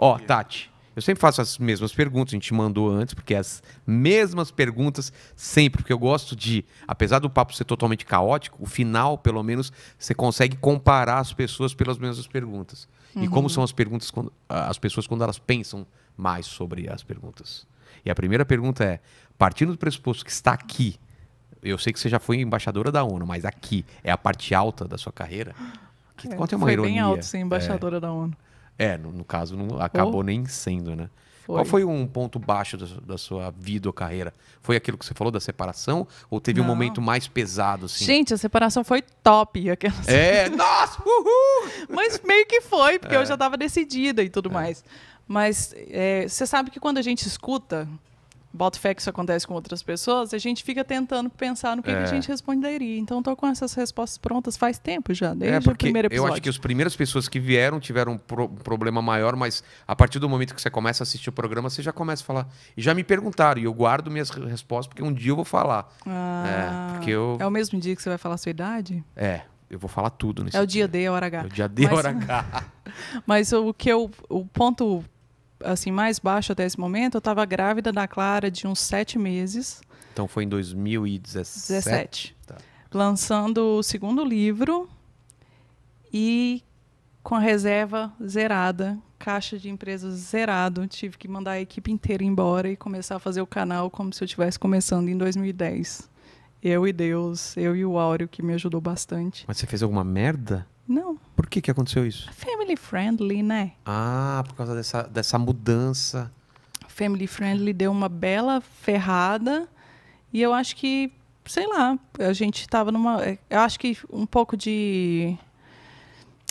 Ó, oh, Tati, eu sempre faço as mesmas perguntas, a gente mandou antes, porque é as mesmas perguntas sempre, porque eu gosto de, apesar do papo ser totalmente caótico, o final, pelo menos, você consegue comparar as pessoas pelas mesmas perguntas. Uhum. E como são as perguntas, quando, ah, as pessoas quando elas pensam mais sobre as perguntas. E a primeira pergunta é, partindo do pressuposto que está aqui, eu sei que você já foi embaixadora da ONU, mas aqui é a parte alta da sua carreira. Ah, que, é, qual é uma foi ironia? bem alto ser embaixadora é. da ONU. É, no, no caso, não acabou oh. nem sendo, né? Foi. Qual foi um ponto baixo da, da, sua vida ou carreira? Foi aquilo que você falou da separação? Ou teve não. um momento mais pesado, assim? Gente, a separação foi top. Aquelas... É, nossa, uhul! Mas meio que foi, porque é. eu já estava decidida e tudo é. mais. Mas é, você sabe que quando a gente escuta bota fé que isso acontece com outras pessoas, a gente fica tentando pensar no que, é. que a é. gente responderia. Então, estou com essas respostas prontas faz tempo já, é, desde é o primeiro episódio. Eu acho que as primeiras pessoas que vieram tiveram um, pro problema maior, mas a partir do momento que você começa a assistir o programa, você já começa a falar. E já me perguntaram, e eu guardo minhas respostas, porque um dia eu vou falar. É, ah, é, porque eu... é o mesmo dia que você vai falar a sua idade? É, eu vou falar tudo nesse É o dia, dia. D, hora H. É o dia D, mas, hora H. mas o que eu... O ponto assim mais baixo até esse momento, eu estava grávida da Clara de uns sete meses. Então foi em 2017. Tá. Lançando o segundo livro e com a reserva zerada, caixa de empresas zerado, tive que mandar a equipe inteira embora e começar a fazer o canal como se eu estivesse começando em 2010. Eu e Deus, eu e o Áureo, que me ajudou bastante. Mas você fez alguma merda? Não. Por que, que aconteceu isso? family friendly, né? Ah, por causa dessa, dessa mudança. Family friendly deu uma bela ferrada e eu acho que, sei lá, a gente estava numa. É, eu acho que um pouco de.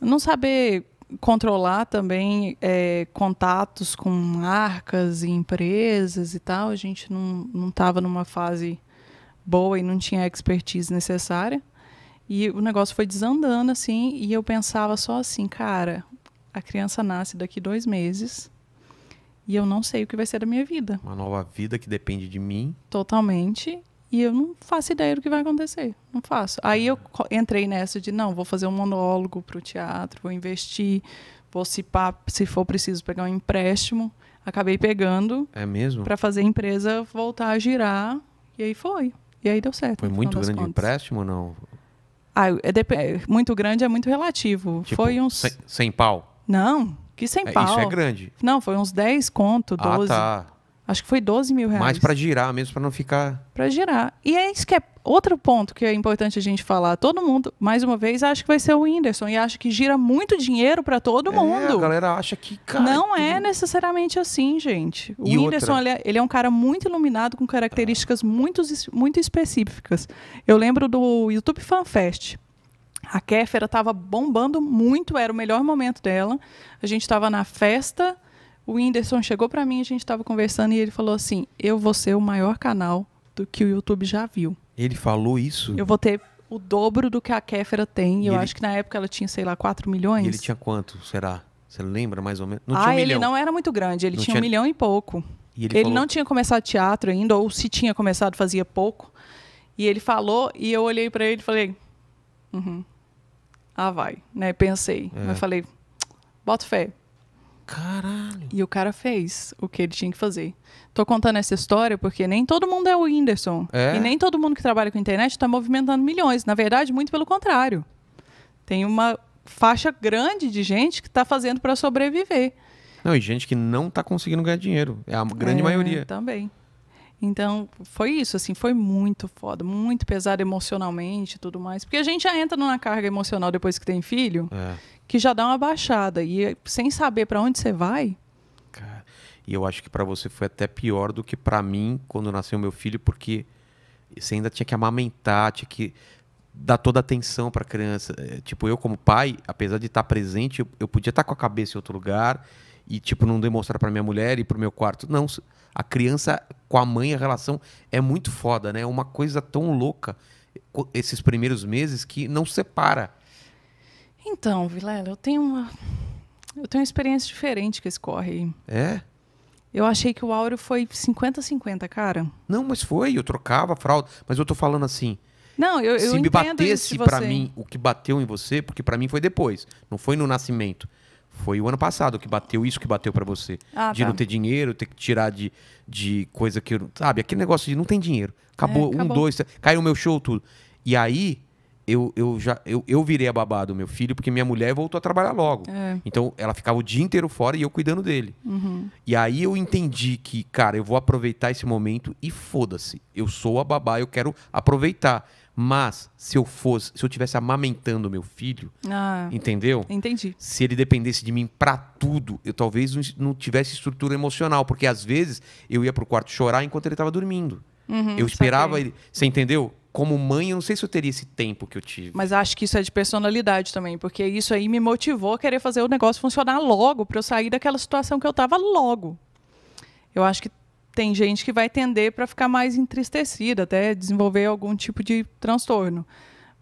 Não saber controlar também é, contatos com marcas e empresas e tal. A gente não estava numa fase boa e não tinha a expertise necessária. E o negócio foi desandando, assim, e eu pensava só assim, cara, a criança nasce daqui dois meses e eu não sei o que vai ser da minha vida. Uma nova vida que depende de mim. Totalmente. E eu não faço ideia do que vai acontecer. Não faço. Aí eu entrei nessa de, não, vou fazer um monólogo para o teatro, vou investir, vou se, pá, se for preciso pegar um empréstimo. Acabei pegando. É mesmo? Para fazer a empresa voltar a girar. E aí foi. E aí deu certo. Foi muito grande empréstimo ou não? Ah, é muito grande é muito relativo. Tipo, foi uns. 100, 100 pau? Não, que 100 é, é, pau. Isso é grande. Não, foi uns 10 conto, 12. Ah, tá. Acho que foi 12 mil reais. Mais para girar mesmo, para não ficar. Para girar. E é isso que é outro ponto que é importante a gente falar. Todo mundo, mais uma vez, acha que vai ser o Whindersson e acha que gira muito dinheiro para todo é, mundo. A galera acha que. Cara, não é necessariamente assim, gente. O e Whindersson, ele é, ele é, um cara muito iluminado, com características muito, muito específicas. Eu lembro do YouTube Fan Fest. A Kéfera estava bombando muito, era o melhor momento dela. A gente estava na festa o Whindersson chegou para mim, a gente estava conversando e ele falou assim: Eu vou ser o maior canal do que o YouTube já viu. Ele falou isso? Eu vou ter o dobro do que a Kéfera tem. E eu ele... acho que na época ela tinha, sei lá, 4 milhões. E ele tinha quanto, será? Você lembra mais ou menos? Não ah, um ele milhão. não era muito grande, ele tinha, um milhão e pouco. E ele, ele falou... não tinha começado teatro ainda, ou se tinha começado, fazia pouco. E ele falou, e eu olhei para ele e falei: uhum. Ah, vai. Né? Pensei. É. Mas falei: Bota fé, Caralho. E o cara fez o que ele tinha que fazer. Tô contando essa história porque nem todo mundo é o Whindersson. É? E nem todo mundo que trabalha com internet está movimentando milhões. Na verdade, muito pelo contrário. Tem uma faixa grande de gente que está fazendo para sobreviver. Não, e gente que não está conseguindo ganhar dinheiro. É a grande é, maioria. Também. Então, foi isso, assim, foi muito foda, muito pesado emocionalmente e tudo mais. Porque a gente já entra numa carga emocional depois que tem filho, é. que já dá uma baixada. E é, sem saber para onde você vai. Cara, e eu acho que para você foi até pior do que para mim quando nasceu meu filho, porque você ainda tinha que amamentar, tinha que dar toda a atenção para a criança. É, tipo, eu como pai, apesar de estar presente, eu podia estar com a cabeça em outro lugar e tipo não demonstrar para minha mulher e para o meu quarto. Não, a criança com a mãe a relação é muito foda, né? É uma coisa tão louca esses primeiros meses que não separa. Então, Vilela, eu tenho uma eu tenho uma experiência diferente que escorre. corre aí. É? Eu achei que o áureo foi 50-50, cara. Não, mas foi, eu trocava a fralda. Mas eu tô falando assim. Não, eu, eu Se me batesse para mim o que bateu em você, porque para mim foi depois, não foi no nascimento. Foi o ano passado que bateu isso que bateu para você. Ah, de tá. não ter dinheiro, ter que tirar de, de coisa que. Eu, sabe, aquele negócio de não tem dinheiro. Acabou, é, acabou. um, dois, caiu o meu show, tudo. E aí, eu, eu já eu, eu virei a babá do meu filho porque minha mulher voltou a trabalhar logo. É. Então ela ficava o dia inteiro fora e eu cuidando dele. Uhum. E aí eu entendi que, cara, eu vou aproveitar esse momento e foda-se. Eu sou a babá, eu quero aproveitar. Mas se eu fosse, se eu tivesse amamentando meu filho, ah, entendeu? Entendi. Se ele dependesse de mim para tudo, eu talvez não tivesse estrutura emocional, porque às vezes eu ia pro quarto chorar enquanto ele tava dormindo. Uhum, eu esperava saquei. ele, você entendeu? Como mãe, eu não sei se eu teria esse tempo que eu tive. Mas acho que isso é de personalidade também, porque isso aí me motivou a querer fazer o negócio funcionar logo, para eu sair daquela situação que eu tava logo. Eu acho que tem gente que vai tender para ficar mais entristecida, até desenvolver algum tipo de transtorno.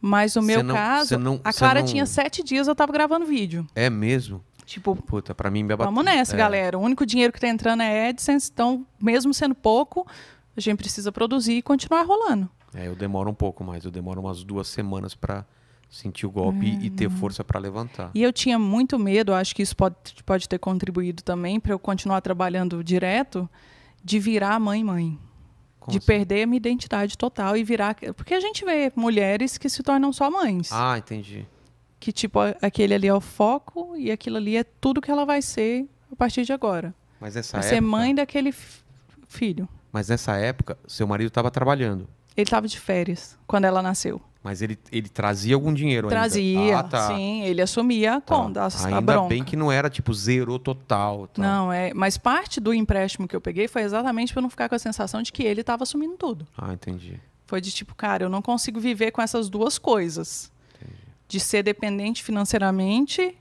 Mas no cê meu não, caso, não, a Clara não... tinha sete dias, eu estava gravando vídeo. É mesmo? Tipo, puta, para mim me abateu. Vamos nessa, é. galera. O único dinheiro que está entrando é AdSense, então, mesmo sendo pouco, a gente precisa produzir e continuar rolando. É, eu demoro um pouco mais, eu demoro umas duas semanas para sentir o golpe e ter é. força para levantar. E eu tinha muito medo, acho que isso pode, pode ter contribuído também para eu continuar trabalhando direto de virar mãe mãe. Como de assim? perder a minha identidade total e virar. Porque a gente vê mulheres que se tornam só mães. Ah, entendi. Que, tipo, aquele ali é o foco e aquilo ali é tudo que ela vai ser a partir de agora. Mas nessa vai época... ser mãe daquele filho. Mas nessa época, seu marido estava trabalhando. Ele estava de férias quando ela nasceu. Mas ele, ele trazia algum dinheiro trazia, ainda? Trazia, ah, tá. sim. Ele assumia a conta, tá. a, a Ainda bem que não era, tipo, zerou total. Tá. Não, é, mas parte do empréstimo que eu peguei foi exatamente para não ficar com a sensação de que ele estava assumindo tudo. Ah, entendi. Foi de tipo, cara, eu não consigo viver com essas duas coisas. Entendi. De ser dependente financeiramente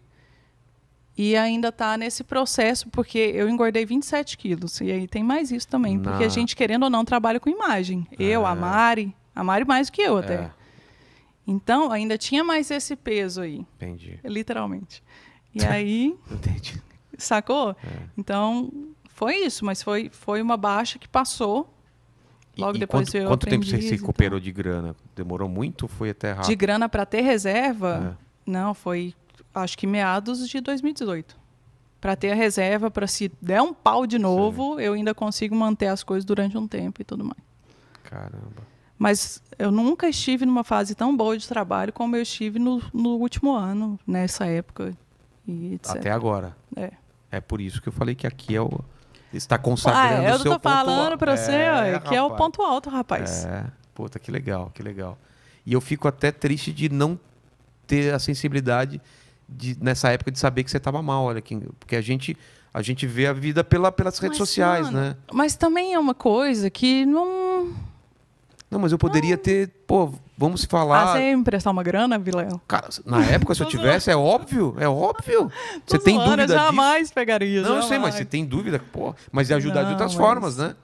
e ainda tá nesse processo, porque eu engordei 27 quilos. E aí tem mais isso também. Porque a gente, querendo ou não, trabalha com imagem. É. Eu, a é. Mari... A Mari mais do que eu é. até. É. Então, ainda tinha mais esse peso aí. Entendi. Literalmente. E aí. Entendi. Sacou? É. Então, foi isso, mas foi, foi uma baixa que passou. Logo e, depois quanto, eu Quanto tempo você se recuperou então. de grana? Demorou muito? Foi até rápido? De grana para ter reserva? É. Não, foi acho que meados de 2018. Para ter a reserva, para se der um pau de novo, Sim. eu ainda consigo manter as coisas durante um tempo e tudo mais. Caramba. Mas eu nunca estive numa fase tão boa de trabalho como eu estive no, no último ano, nessa época. Até agora. É. É por isso que eu falei que aqui é o, está ah, é, consagrando ah, eu o seu tô falando para você é, que é o ponto alto, rapaz. É. Puta, que legal, que legal. E eu fico até triste de não ter a sensibilidade de, nessa época de saber que você estava mal, olha, que, porque a gente a gente vê a vida pela, pelas redes mas, sociais, mano, né? Mas também é uma coisa que não não, mas eu poderia ah. ter, pô, vamos se falar. Ah, você ia emprestar uma grana, vilão. Cara, na época, se eu tivesse, é óbvio, é óbvio. Você tem zoando, dúvida. Eu jamais disso? pegaria. Não, jamais. eu sei, mas você tem dúvida, pô. Mas ia ajudar Não, de outras mas... formas, né?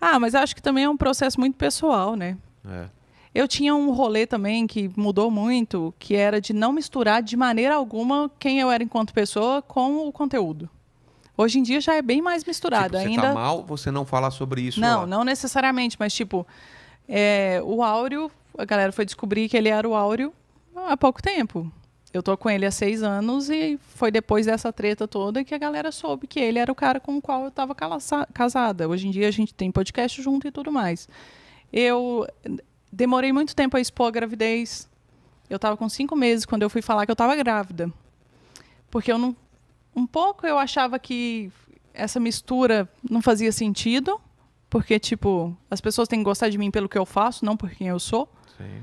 Ah, mas acho que também é um processo muito pessoal, né? É. Eu tinha um rolê também que mudou muito, que era de não misturar de maneira alguma quem eu era enquanto pessoa com o conteúdo. Hoje em dia já é bem mais misturado. Tipo, você tá ainda... tá mal, você não falar sobre isso. Não, lá. não necessariamente, mas tipo, é, o Áureo, a galera foi descobrir que ele era o Áureo há pouco tempo. Eu tô com ele há seis anos e foi depois dessa treta toda que a galera soube que ele era o cara com o qual eu estava casada. Hoje em dia a gente tem podcast junto e tudo mais. Eu demorei muito tempo a expor a gravidez. Eu estava com cinco meses quando eu fui falar que eu estava grávida. Porque eu não. Um pouco eu achava que essa mistura não fazia sentido porque, tipo, as pessoas têm que gostar de mim pelo que eu faço, não por quem eu sou. Sim.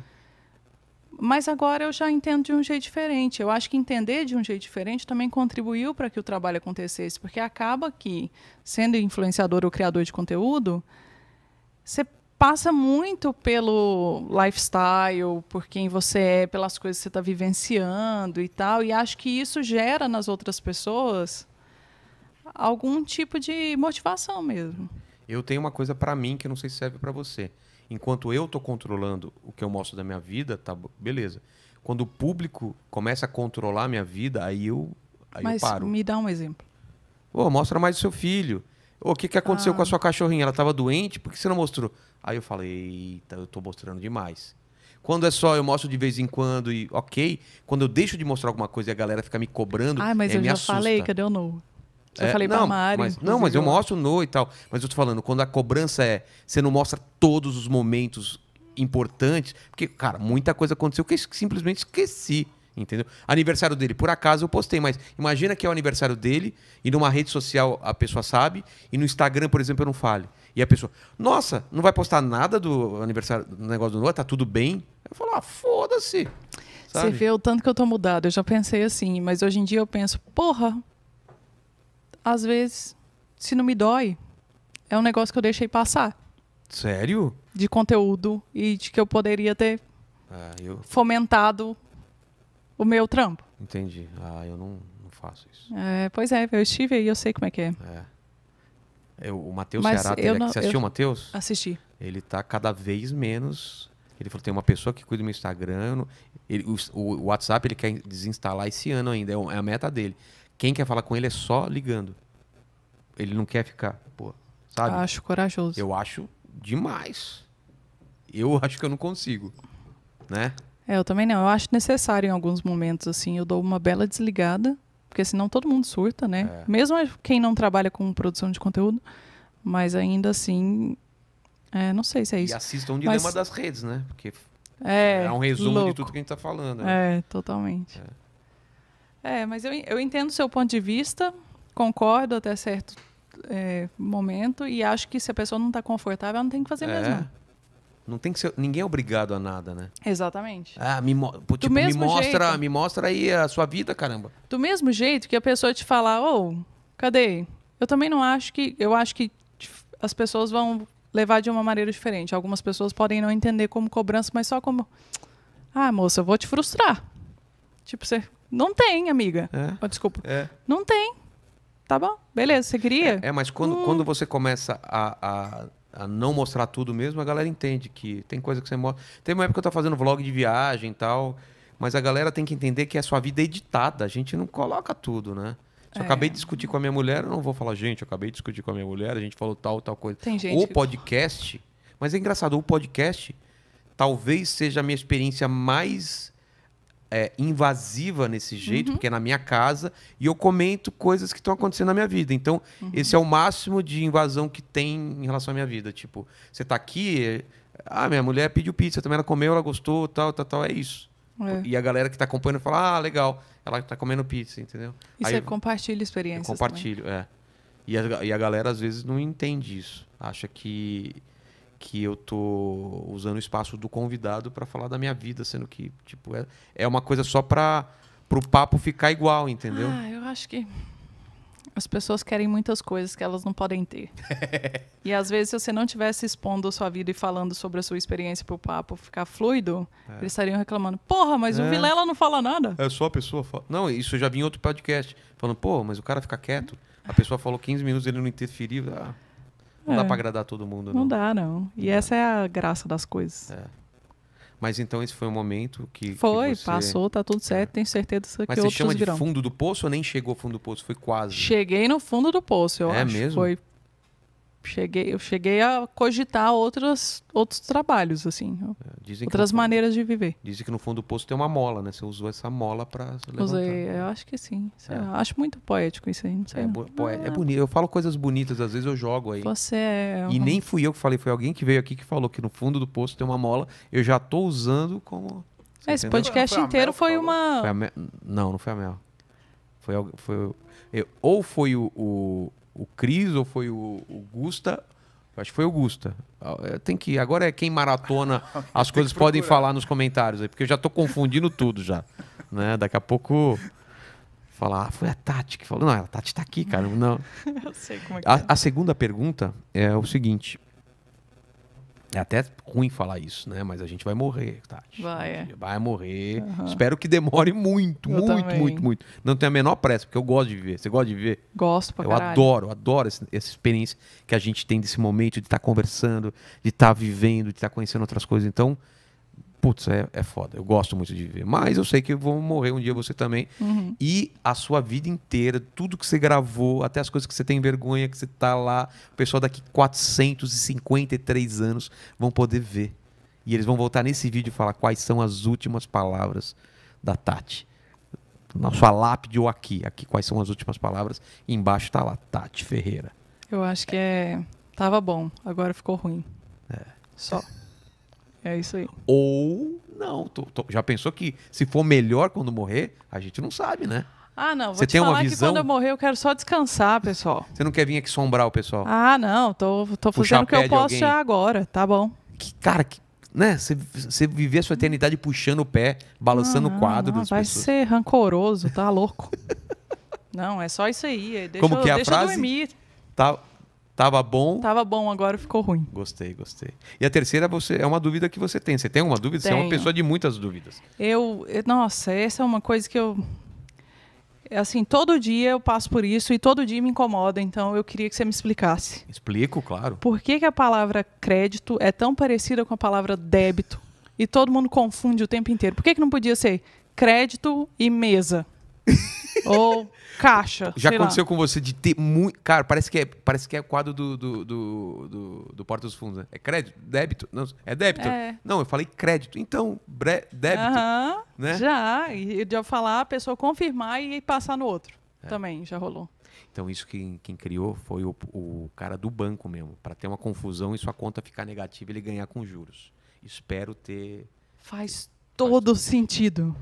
Mas agora eu já entendo de um jeito diferente. Eu acho que entender de um jeito diferente também contribuiu para que o trabalho acontecesse, porque acaba que, sendo influenciador ou criador de conteúdo, você passa muito pelo lifestyle, por quem você é, pelas coisas que você está vivenciando e tal. E acho que isso gera nas outras pessoas algum tipo de motivação mesmo. Eu tenho uma coisa para mim que eu não sei se serve para você. Enquanto eu tô controlando o que eu mostro da minha vida, tá beleza. Quando o público começa a controlar a minha vida, aí eu, aí Mas eu paro. Mas me dá um exemplo. Pô, mostra mais o seu filho. O que, que aconteceu ah. com a ah. sua cachorrinha? Ela estava doente? Por que você não mostrou? Aí eu falei, eita, eu estou mostrando demais. Quando é só eu mostro de vez em quando e ok. Quando eu deixo de mostrar alguma coisa e a galera fica me cobrando. Ah, mas é, eu já assusta. falei, cadê o novo? Eu é, falei não, pra Mari. Mas, não, mas eu mostro no e tal. Mas eu tô falando, quando a cobrança é. Você não mostra todos os momentos importantes. Porque, cara, muita coisa aconteceu que eu simplesmente esqueci. Entendeu? Aniversário dele, por acaso eu postei, mas imagina que é o aniversário dele e numa rede social a pessoa sabe e no Instagram, por exemplo, eu não fale. E a pessoa, nossa, não vai postar nada do aniversário do negócio do Noah, tá tudo bem? Eu falo, ah, foda-se. Você vê o tanto que eu tô mudado. Eu já pensei assim, mas hoje em dia eu penso, porra, às vezes, se não me dói, é um negócio que eu deixei passar. Sério? De conteúdo e de que eu poderia ter ah, eu... fomentado o meu trampo. Entendi. Ah, eu não, não faço isso. É, pois é, eu estive aí, eu sei como é que é. é. Eu, o Matheus Ceará, eu né, não, você assistiu o Matheus? Assisti. Ele está cada vez menos. Ele falou: tem uma pessoa que cuida do meu Instagram. Ele, o, o, WhatsApp ele quer desinstalar esse ano ainda, é, é a meta dele. Quem quer falar com ele é só ligando. Ele não quer ficar, pô, sabe? Acho corajoso. Eu acho demais. Eu acho que eu não consigo, né? É, eu também não. Eu acho necessário em alguns momentos, assim, eu dou uma bela desligada, porque senão todo mundo surta, né? É. Mesmo quem não trabalha com produção de conteúdo, mas ainda assim, é, não sei se é isso. E assistam um dilema mas... das redes, né? Porque é, é um resumo louco. de tudo que a gente tá falando. Né? É, totalmente. É. É, mas eu, eu entendo o seu ponto de vista, concordo até certo é, momento, e acho que se a pessoa não está confortável, ela não tem que fazer é. mesmo. Não tem que ser, ninguém é obrigado a nada, né? Exatamente. Ah, me, tipo, Do mesmo me mostra, jeito, me mostra aí a sua vida, caramba. Do mesmo jeito que a pessoa te falar, ô, oh, cadê? Eu também não acho que, eu acho que as pessoas vão levar de uma maneira diferente. Algumas pessoas podem não entender como cobrança, mas só como, ah, moça, eu vou te frustrar. Tipo, você. Não tem, amiga. É. Oh, desculpa. É. Não tem. Tá bom, beleza, você queria? É, é mas quando, hum. quando você começa a, a, a, não mostrar tudo mesmo, a galera entende que tem coisa que você mostra. Tem uma época que eu tô fazendo vlog de viagem e tal, mas a galera tem que entender que a sua vida é editada, a gente não coloca tudo, né? Se eu é. acabei de discutir com a minha mulher, eu não vou falar, gente, eu acabei de discutir com a minha mulher, a gente falou tal, tal coisa. Tem gente o podcast, mas é engraçado, o podcast talvez seja a minha experiência mais é, invasiva nesse jeito, uhum. porque é na minha casa, e eu comento coisas que estão acontecendo na minha vida. Então, uhum. esse é o máximo de invasão que tem em relação à minha vida. Tipo, você está aqui, ah, minha mulher pediu pizza, também ela comeu, ela gostou, tal, tal, tal, é isso. É. E a galera que está acompanhando fala, ah, legal, ela está comendo pizza, entendeu? E Aí você compartilha experiências. Eu compartilho, também. é. E a, e a galera às vezes não entende isso. Acha que que eu tô usando o espaço do convidado para falar da minha vida, sendo que tipo é, é uma coisa só para o papo ficar igual, entendeu? Ah, eu acho que as pessoas querem muitas coisas que elas não podem ter. e às vezes, se você não tivesse expondo a sua vida e falando sobre a sua experiência para o papo ficar fluido, é. eles estariam reclamando: porra, mas é. o Vilela não fala nada. É só a pessoa. Fala... Não, isso eu já vi em outro podcast, falando: pô, mas o cara fica quieto. A pessoa falou 15 minutos, ele não interferiu. Ah. Não é. dá pra agradar todo mundo, não. Não dá, não. E não essa dá. é a graça das coisas. É. Mas então esse foi um momento que. Foi, que você... passou, tá tudo é. certo, é. tenho certeza que Mas você chama de virão. fundo do poço ou nem chegou ao fundo do poço? Foi quase. Cheguei no fundo do poço, eu é acho. Mesmo? Foi cheguei, eu cheguei a cogitar outras, outros trabalhos, assim. É, dizem outras fundo, maneiras de viver. Dizem que no fundo do poço tem uma mola, né? Você usou essa mola para levantar. Usei, eu acho que sim. É. Acho muito poético isso aí, não sei. É, não. é, é, ah. bonito. Eu falo coisas bonitas, às vezes eu jogo aí. Você é... E nem fui eu que falei, foi alguém que veio aqui que falou que no fundo do poço tem uma mola. Eu já tô usando como... Esse entendeu? podcast foi inteiro foi uma... Foi Mel... Não, não foi a Mel. Foi, foi, eu, ou foi o, o, o Cris ou foi o, o Gusta. Acho que foi o Gusta. Ah, é, tem que ir. Agora é quem maratona. As coisas podem falar nos comentários aí, porque eu já estou confundindo tudo já. Né? Daqui a pouco falar, ah, foi a Tati que falou. Não, a Tati está aqui, cara. Não. Eu sei como é que a, é. a segunda pergunta é o seguinte. É até ruim falar isso, né? Mas a gente vai morrer, Tati. Vai, é. Vai morrer. Uhum. Espero que demore muito, eu muito, também. muito, muito. Não tenho a menor pressa, porque eu gosto de viver. Você gosta de viver? Gosto pra eu caralho. Eu adoro, adoro essa, essa experiência que a gente tem desse momento de estar tá conversando, de estar tá vivendo, de estar tá conhecendo outras coisas. Então, putz, é, é foda. Eu gosto muito de viver. Mas eu sei que eu vou morrer um dia você também. Uhum. E a sua vida inteira, tudo que você gravou, até as coisas que você tem vergonha, que você tá lá, o pessoal daqui 453 anos vão poder ver. E eles vão voltar nesse vídeo e falar quais são as últimas palavras da Tati. Na sua lápide ou aqui, aqui quais são as últimas palavras? E embaixo está lá Tati Ferreira. Eu acho que é tava bom, agora ficou ruim. É. Só. É isso aí. Ou não. Tô, tô, já pensou que se for melhor quando morrer, a gente não sabe, né? Ah, não. Vou Você te tem falar uma visão? que quando eu morrer eu quero só descansar, pessoal. Você não quer vir aqui sombrar o pessoal? Ah, não. Tô, tô fazendo o que eu posso já agora. Tá bom. Que, cara, que, né? Você viver a sua eternidade puxando o pé, balançando o ah, quadro não, das vai pessoas. Vai ser rancoroso, tá louco. não, é só isso aí. Deixa Como que é a frase? dormir. Tá, Tava bom. Tava bom, agora ficou ruim. Gostei, gostei. E a terceira você é uma dúvida que você tem. Você tem uma dúvida? Tenho. Você é uma pessoa de muitas dúvidas. Eu, eu, nossa, essa é uma coisa que eu é assim, todo dia eu passo por isso e todo dia me incomoda, então eu queria que você me explicasse. Explico, claro. Por que, que a palavra crédito é tão parecida com a palavra débito? E todo mundo confunde o tempo inteiro. Por que, que não podia ser crédito e mesa? Ou caixa. Já aconteceu lá. com você de ter muito. Cara, parece que é, parece que é quadro do, do, do, do, do Porta dos Fundos. Né? É crédito? Débito? Não, é débito? É. Não, eu falei crédito. Então, bre... débito. Uh -huh. né? Já, e de eu falar, a pessoa confirmar e passar no outro. É. Também, já rolou. Então, isso quem, quem criou foi o, o cara do banco mesmo. Para ter uma confusão e sua conta ficar negativa, ele ganhar com juros. Espero ter. Faz todo Faz sentido.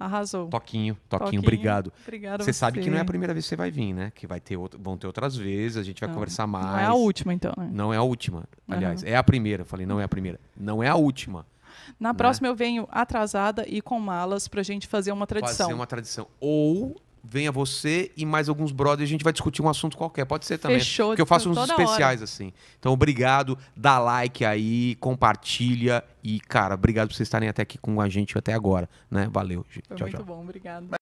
Arrasou. Toquinho, toquinho, toquinho. obrigado. Obrigado. Você sabe que não é a primeira vez que você vai vir, né? Que vai ter outro, vão ter outras vezes, a gente vai não, conversar mais. Não é a última, então. Né? Não é a última. Aliás, uhum. é a primeira. falei, não é a primeira. Não é a última. Na né? próxima eu venho atrasada e com malas pra gente fazer uma tradição. Fazer uma tradição. Ou venha você e mais alguns brothers, a gente vai discutir um assunto qualquer, pode ser também. Fechou, porque eu faço então, uns especiais hora. assim. Então, obrigado, dá like aí, compartilha e cara, obrigado por vocês estarem até aqui com a gente até agora, né? Valeu. Foi tchau, muito tchau. bom, obrigado.